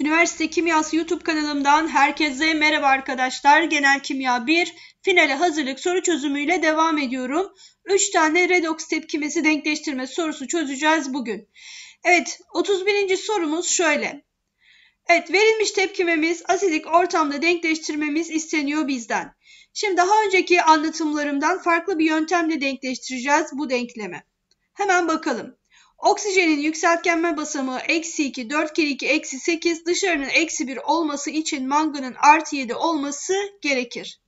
Üniversite Kimyası YouTube kanalımdan herkese merhaba arkadaşlar. Genel Kimya 1 finale hazırlık soru çözümüyle devam ediyorum. 3 tane redox tepkimesi denkleştirme sorusu çözeceğiz bugün. Evet 31. sorumuz şöyle. Evet verilmiş tepkimemiz asidik ortamda denkleştirmemiz isteniyor bizden. Şimdi daha önceki anlatımlarımdan farklı bir yöntemle denkleştireceğiz bu denklemi. Hemen bakalım. Oksijenin yükseltgenme basamı eksi 2, 4 kere 2 eksi 8, dışarının eksi 1 olması için manganın artı 7 olması gerekir.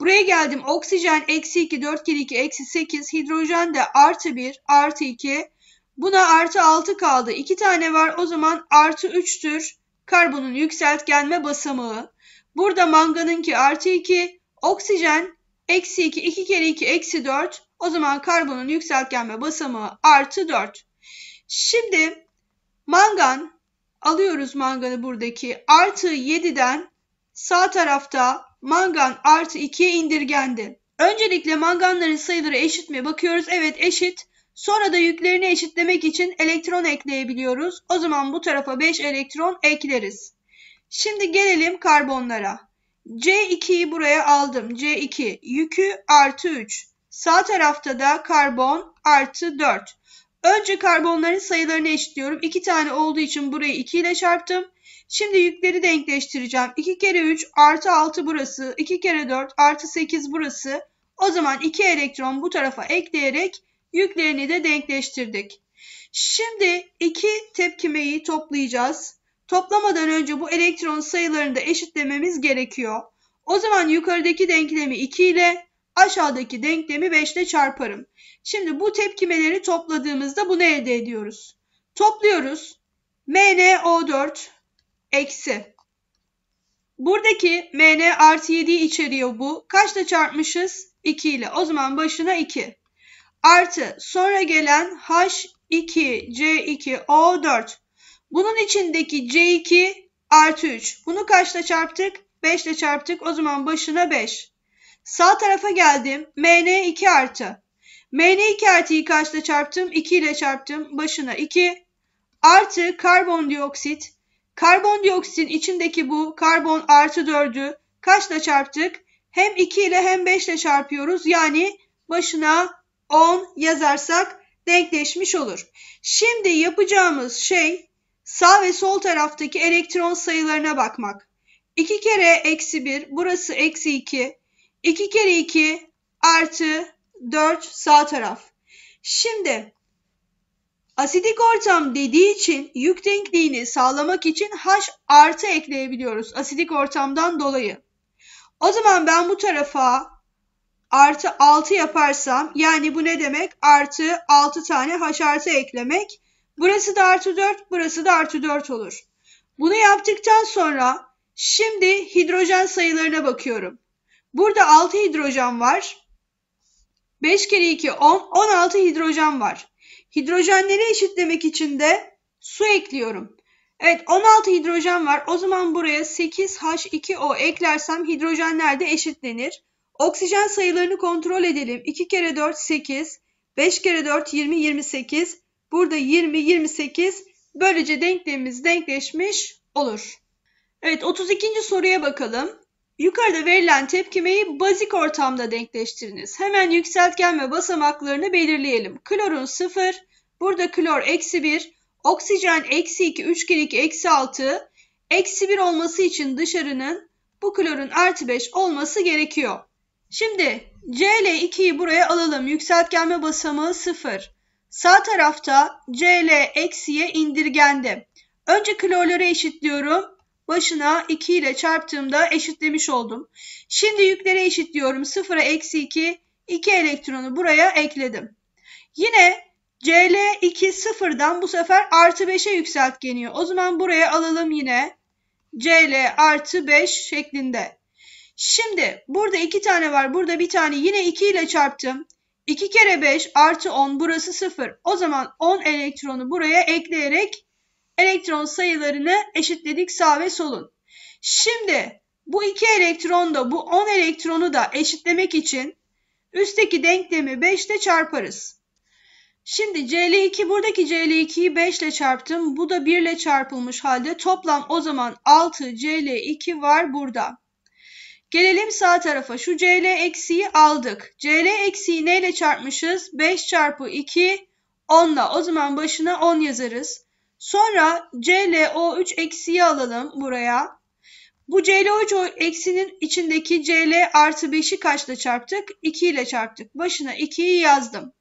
Buraya geldim. Oksijen eksi 2, 4 kere 2 eksi 8, hidrojen de artı 1, artı 2. Buna artı 6 kaldı. 2 tane var o zaman artı 3'tür. Karbonun yükseltgenme basamı. Burada manganınki artı 2, oksijen eksi 2, 2 kere 2 eksi 4. O zaman karbonun yükseltgenme basamı artı 4. Şimdi mangan alıyoruz manganı buradaki artı 7'den sağ tarafta mangan artı 2'ye indirgendi. Öncelikle manganların sayıları eşit mi? Bakıyoruz evet eşit. Sonra da yüklerini eşitlemek için elektron ekleyebiliyoruz. O zaman bu tarafa 5 elektron ekleriz. Şimdi gelelim karbonlara. C2'yi buraya aldım. C2 yükü artı 3. Sağ tarafta da karbon artı 4. Önce karbonların sayılarını eşitliyorum. 2 tane olduğu için burayı 2 ile çarptım. Şimdi yükleri denkleştireceğim. 2 kere 3 artı 6 burası. 2 kere 4 artı 8 burası. O zaman 2 elektron bu tarafa ekleyerek yüklerini de denkleştirdik. Şimdi iki tepkimeyi toplayacağız. Toplamadan önce bu elektron sayılarını da eşitlememiz gerekiyor. O zaman yukarıdaki denklemi 2 ile aşağıdaki denklemi 5 ile çarparım. Şimdi bu tepkimeleri topladığımızda bunu elde ediyoruz. Topluyoruz. MnO4 eksi. Buradaki MN artı 7'yi içeriyor bu. Kaçla çarpmışız? 2 ile. O zaman başına 2. Artı sonra gelen H2C2O4. Bunun içindeki C2 artı 3. Bunu kaçla çarptık? 5 ile çarptık. O zaman başına 5. Sağ tarafa geldim. MN 2 artı. MN 2 artıyı kaçla çarptım? 2 ile çarptım. Başına 2 artı karbondioksit. Karbondioksitin içindeki bu karbon artı 4'ü kaçla çarptık? Hem 2 ile hem 5 ile çarpıyoruz. Yani başına 10 yazarsak denkleşmiş olur. Şimdi yapacağımız şey sağ ve sol taraftaki elektron sayılarına bakmak. 2 kere eksi 1 burası eksi 2. 2 kere 2 artı 4 sağ taraf. Şimdi asidik ortam dediği için yük denkliğini sağlamak için H artı ekleyebiliyoruz asidik ortamdan dolayı. O zaman ben bu tarafa artı 6 yaparsam yani bu ne demek? Artı 6 tane H artı eklemek. Burası da artı 4, burası da artı 4 olur. Bunu yaptıktan sonra şimdi hidrojen sayılarına bakıyorum. Burada 6 hidrojen var. 5 kere 2 10. 16 hidrojen var. Hidrojenleri eşitlemek için de su ekliyorum. Evet 16 hidrojen var. O zaman buraya 8H2O eklersem hidrojenler de eşitlenir. Oksijen sayılarını kontrol edelim. 2 kere 4 8. 5 kere 4 20 28. Burada 20 28. Böylece denklemimiz denkleşmiş olur. Evet 32. soruya bakalım. Yukarıda verilen tepkimeyi bazik ortamda denkleştiriniz. Hemen yükseltgen ve basamaklarını belirleyelim. Klorun 0, burada klor eksi 1, oksijen eksi 2, 3 2 eksi 6, eksi 1 olması için dışarının bu klorun artı 5 olması gerekiyor. Şimdi cl 2'yi buraya alalım. Yükseltgenme basamağı 0. Sağ tarafta CL eksiye indirgendi. Önce klorları eşitliyorum başına 2 ile çarptığımda eşitlemiş oldum. Şimdi yükleri eşitliyorum. 0'a eksi 2, 2 elektronu buraya ekledim. Yine CL2 sıfırdan bu sefer artı 5'e yükseltgeniyor. O zaman buraya alalım yine CL artı 5 şeklinde. Şimdi burada 2 tane var. Burada bir tane yine 2 ile çarptım. 2 kere 5 artı 10 burası 0. O zaman 10 elektronu buraya ekleyerek elektron sayılarını eşitledik sağ ve solun. Şimdi bu iki elektron da bu 10 elektronu da eşitlemek için üstteki denklemi 5 ile çarparız. Şimdi Cl2 buradaki Cl2'yi 5 ile çarptım. Bu da 1 ile çarpılmış halde toplam o zaman 6 Cl2 var burada. Gelelim sağ tarafa. Şu Cl eksiği aldık. Cl eksiği neyle çarpmışız? 5 çarpı 2 10'la. O zaman başına 10 yazarız. Sonra ClO3 eksiyi alalım buraya. Bu ClO3 eksinin içindeki Cl artı 5'i kaçla çarptık? 2 ile çarptık. Başına 2'yi yazdım.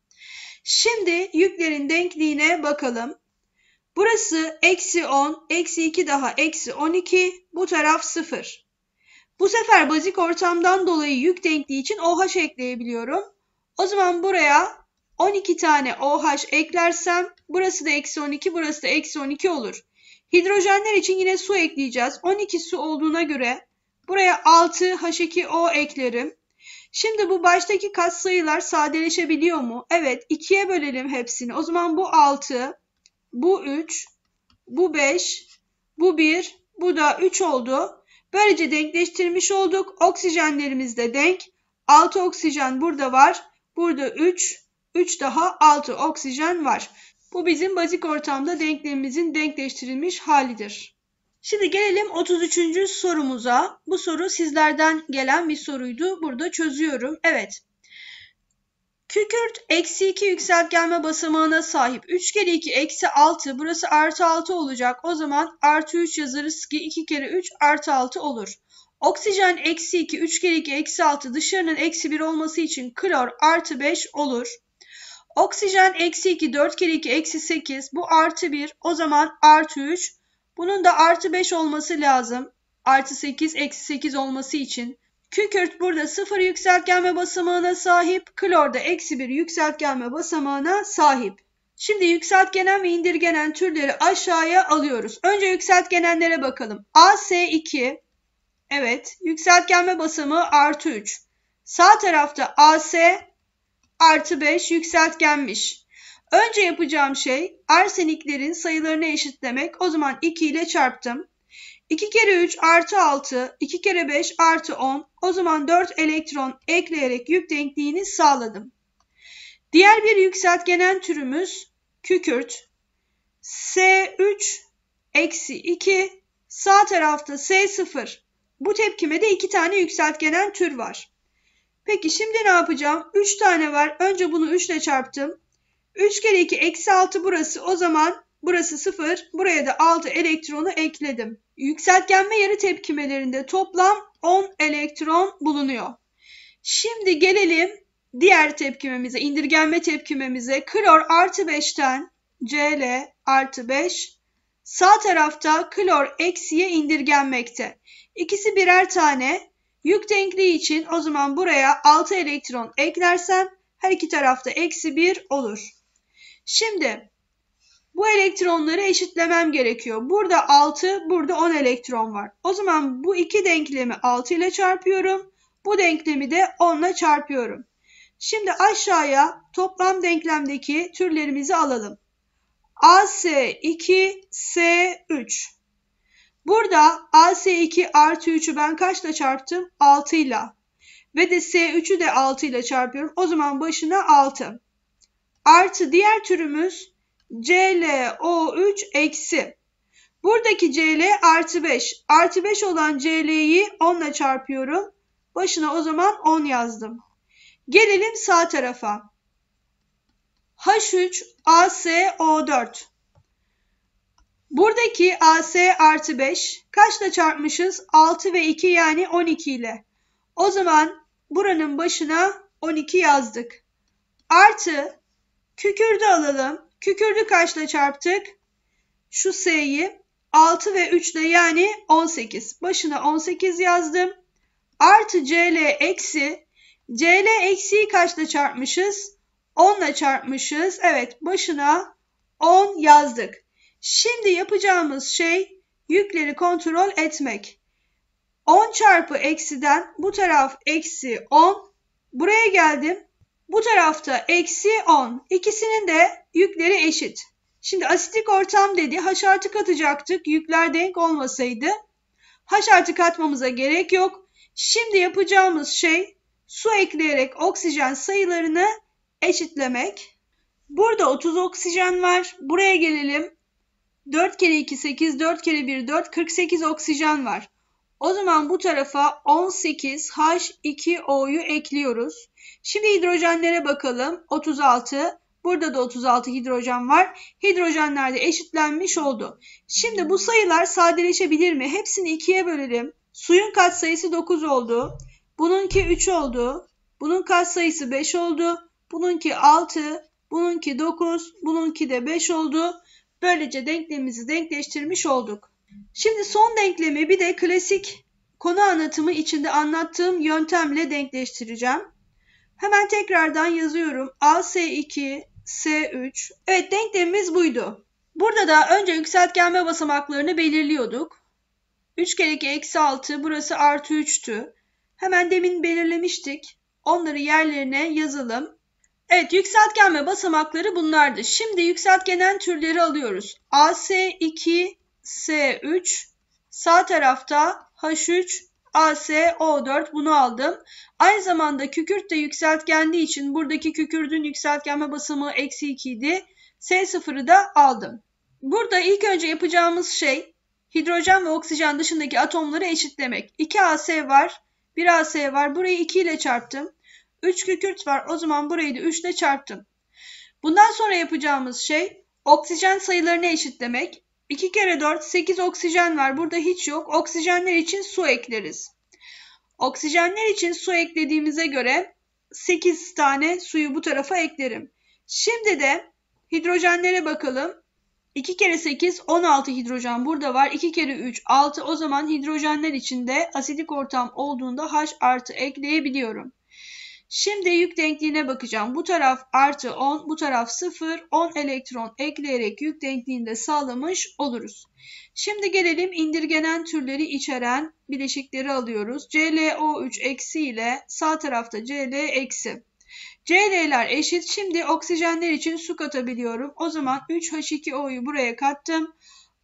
Şimdi yüklerin denkliğine bakalım. Burası eksi 10, eksi 2 daha eksi 12, bu taraf 0. Bu sefer bazik ortamdan dolayı yük denkliği için OH ekleyebiliyorum. O zaman buraya 12 tane OH eklersem Burası da eksi 12, burası da eksi 12 olur. Hidrojenler için yine su ekleyeceğiz. 12 su olduğuna göre buraya 6H2O eklerim. Şimdi bu baştaki katsayılar sadeleşebiliyor mu? Evet 2'ye bölelim hepsini. O zaman bu 6, bu 3, bu 5, bu 1, bu da 3 oldu. Böylece denkleştirmiş olduk. Oksijenlerimiz de denk. 6 oksijen burada var. Burada 3, 3 daha 6 oksijen var. Bu bizim bazik ortamda denklemimizin denkleştirilmiş halidir. Şimdi gelelim 33. sorumuza. Bu soru sizlerden gelen bir soruydu. Burada çözüyorum. Evet. Kükürt eksi 2 yükseltgenme basamağına sahip. 3 kere 2 eksi 6. Burası artı 6 olacak. O zaman artı 3 yazarız ki 2 kere 3 artı 6 olur. Oksijen eksi 2, 3 kere 2 eksi 6 dışarının eksi 1 olması için klor artı 5 olur. Oksijen eksi 2 4 kere 2 eksi 8 bu artı 1 o zaman artı 3. Bunun da artı 5 olması lazım. Artı 8 eksi 8 olması için. Kükürt burada 0 yükseltgenme basamağına sahip. Klor da eksi 1 yükseltgenme basamağına sahip. Şimdi yükseltgenen ve indirgenen türleri aşağıya alıyoruz. Önce yükseltgenenlere bakalım. AS2 evet yükseltgenme basamağı artı 3. Sağ tarafta AS artı 5 yükseltgenmiş. Önce yapacağım şey arseniklerin sayılarını eşitlemek. O zaman 2 ile çarptım. 2 kere 3 artı 6, 2 kere 5 artı 10. O zaman 4 elektron ekleyerek yük denkliğini sağladım. Diğer bir yükseltgenen türümüz kükürt. S3 eksi 2 sağ tarafta S0. Bu tepkime de iki tane yükseltgenen tür var. Peki şimdi ne yapacağım? 3 tane var. Önce bunu 3 ile çarptım. 3 kere 2 eksi 6 burası. O zaman burası 0. Buraya da 6 elektronu ekledim. Yükseltgenme yarı tepkimelerinde toplam 10 elektron bulunuyor. Şimdi gelelim diğer tepkimemize, indirgenme tepkimemize. Klor artı 5'ten Cl artı 5 sağ tarafta klor eksiye indirgenmekte. İkisi birer tane Yük denkliği için o zaman buraya 6 elektron eklersem her iki tarafta eksi 1 olur. Şimdi bu elektronları eşitlemem gerekiyor. Burada 6, burada 10 elektron var. O zaman bu iki denklemi 6 ile çarpıyorum. Bu denklemi de 10 ile çarpıyorum. Şimdi aşağıya toplam denklemdeki türlerimizi alalım. AS2, S3. Burada AS2 artı 3'ü ben kaçla çarptım? 6 ile. Ve de S3'ü de 6 ile çarpıyorum. O zaman başına 6. Artı diğer türümüz ClO3 eksi. Buradaki CL artı 5. Artı 5 olan CL'yi 10 ile çarpıyorum. Başına o zaman 10 yazdım. Gelelim sağ tarafa. H3 o 4 Buradaki AS artı 5 kaçla çarpmışız? 6 ve 2 yani 12 ile. O zaman buranın başına 12 yazdık. Artı kükürdü alalım. Kükürdü kaçla çarptık? Şu S'yi 6 ve 3 ile yani 18. Başına 18 yazdım. Artı CL eksi. CL eksiyi kaçla çarpmışız? 10 ile çarpmışız. Evet başına 10 yazdık. Şimdi yapacağımız şey yükleri kontrol etmek. 10 çarpı eksiden bu taraf eksi 10. Buraya geldim. Bu tarafta eksi 10. İkisinin de yükleri eşit. Şimdi asitik ortam dedi. H artı katacaktık. Yükler denk olmasaydı. H artı katmamıza gerek yok. Şimdi yapacağımız şey su ekleyerek oksijen sayılarını eşitlemek. Burada 30 oksijen var. Buraya gelelim. 4 kere 2 8, 4 kere 1 4, 48 oksijen var. O zaman bu tarafa 18 H2O'yu ekliyoruz. Şimdi hidrojenlere bakalım. 36, burada da 36 hidrojen var. Hidrojenler de eşitlenmiş oldu. Şimdi bu sayılar sadeleşebilir mi? Hepsini 2'ye bölelim. Suyun kat sayısı 9 oldu. Bununki 3 oldu. Bunun kat sayısı 5 oldu. Bununki 6, bununki 9, bununki de 5 oldu. Böylece denklemimizi denkleştirmiş olduk. Şimdi son denklemi bir de klasik konu anlatımı içinde anlattığım yöntemle denkleştireceğim. Hemen tekrardan yazıyorum. AS2, S3. Evet denklemimiz buydu. Burada da önce yükseltgenme basamaklarını belirliyorduk. 3 kere 2 eksi 6 burası artı 3'tü. Hemen demin belirlemiştik. Onları yerlerine yazalım. Evet yükseltgenme basamakları bunlardı. Şimdi yükseltgenen türleri alıyoruz. AS2, S3, sağ tarafta H3, AS, O4 bunu aldım. Aynı zamanda kükürt de yükseltgendiği için buradaki kükürdün yükseltgenme basamağı eksi 2 idi. S0'ı da aldım. Burada ilk önce yapacağımız şey hidrojen ve oksijen dışındaki atomları eşitlemek. 2 AS var, 1 AS var. Burayı 2 ile çarptım. 3 kükürt var. O zaman burayı da 3 ile çarptım. Bundan sonra yapacağımız şey oksijen sayılarını eşitlemek. 2 kere 4 8 oksijen var. Burada hiç yok. Oksijenler için su ekleriz. Oksijenler için su eklediğimize göre 8 tane suyu bu tarafa eklerim. Şimdi de hidrojenlere bakalım. 2 kere 8 16 hidrojen burada var. 2 kere 3 6 o zaman hidrojenler içinde asidik ortam olduğunda H artı ekleyebiliyorum. Şimdi yük denkliğine bakacağım. Bu taraf artı 10, bu taraf 0. 10 elektron ekleyerek yük de sağlamış oluruz. Şimdi gelelim indirgenen türleri içeren bileşikleri alıyoruz. ClO3 eksi ile sağ tarafta Cl eksi. CL'ler eşit. Şimdi oksijenler için su katabiliyorum. O zaman 3H2O'yu buraya kattım.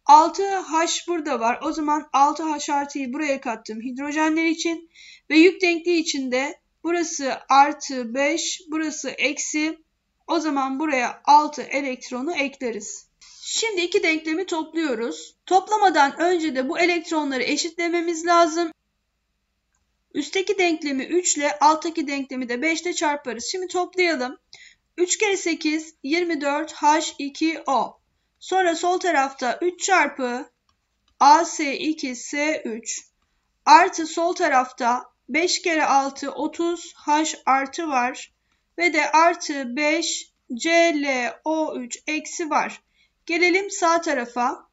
6H burada var. O zaman 6H artıyı buraya kattım hidrojenler için. Ve yük denkliği içinde Burası artı 5, burası eksi. O zaman buraya 6 elektronu ekleriz. Şimdi iki denklemi topluyoruz. Toplamadan önce de bu elektronları eşitlememiz lazım. Üstteki denklemi 3 ile alttaki denklemi de 5 ile çarparız. Şimdi toplayalım. 3 kere 8 24 H2O. Sonra sol tarafta 3 çarpı AS2S3 artı sol tarafta 5 kere 6 30 H artı var ve de artı 5 ClO3 eksi var. Gelelim sağ tarafa.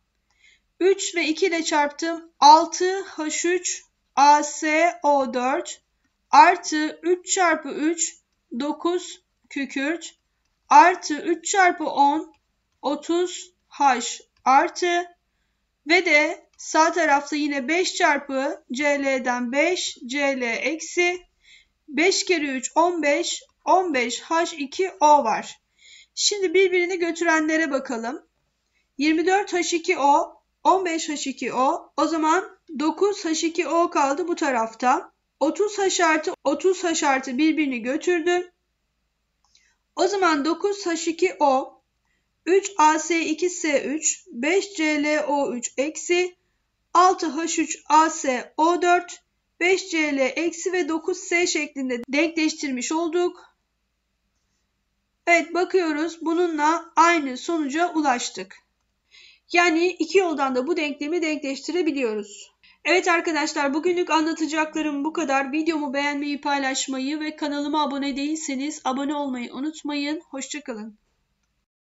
3 ve 2 ile çarptım. 6 H3 ASO4 artı 3 çarpı 3 9 kükürt artı 3 çarpı 10 30 H artı ve de Sağ tarafta yine 5 çarpı CL'den 5 CL eksi 5 kere 3 15 15 H2O var. Şimdi birbirini götürenlere bakalım. 24 H2O 15 H2O o zaman 9 H2O kaldı bu tarafta. 30 H artı 30 H artı birbirini götürdü. O zaman 9 H2O 3 AS 2 s 3 5 CLO3 eksi 6H3AsO4, 5Cl eksi ve 9S şeklinde denkleştirmiş olduk. Evet bakıyoruz bununla aynı sonuca ulaştık. Yani iki yoldan da bu denklemi denkleştirebiliyoruz. Evet arkadaşlar bugünlük anlatacaklarım bu kadar. Videomu beğenmeyi, paylaşmayı ve kanalıma abone değilseniz abone olmayı unutmayın. Hoşçakalın.